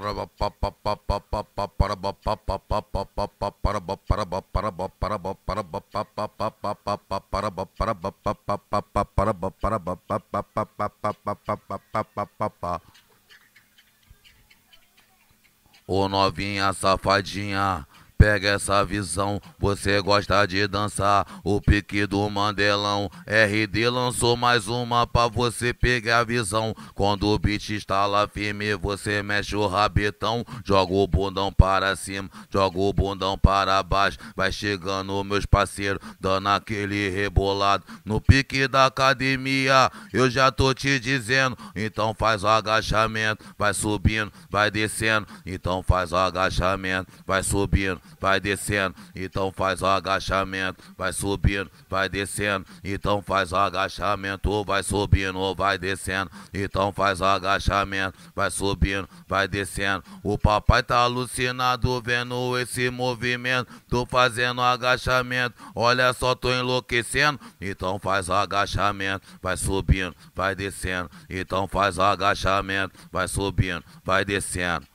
Ô novinha safadinha, pega essa visão, você gosta de dançar o pique do Mandelão. RD lançou mais uma pra você pegar a visão. Quando o beat estala firme, você mexe o rabetão. Joga o bundão para cima, joga o bundão para baixo. Vai chegando meus parceiros, dando aquele rebolado. No pique da academia, eu já tô te dizendo. Então faz o agachamento, vai subindo, vai descendo. Então faz o agachamento, vai subindo vai descendo, então faz o agachamento, vai subindo, vai descendo, então faz o agachamento, vai subindo, vai descendo, então faz o agachamento, vai subindo, vai descendo. O papai tá alucinado vendo esse movimento, tô fazendo agachamento, olha só, tô enlouquecendo, então faz o agachamento, vai subindo, vai descendo, então faz o agachamento, vai subindo, vai descendo.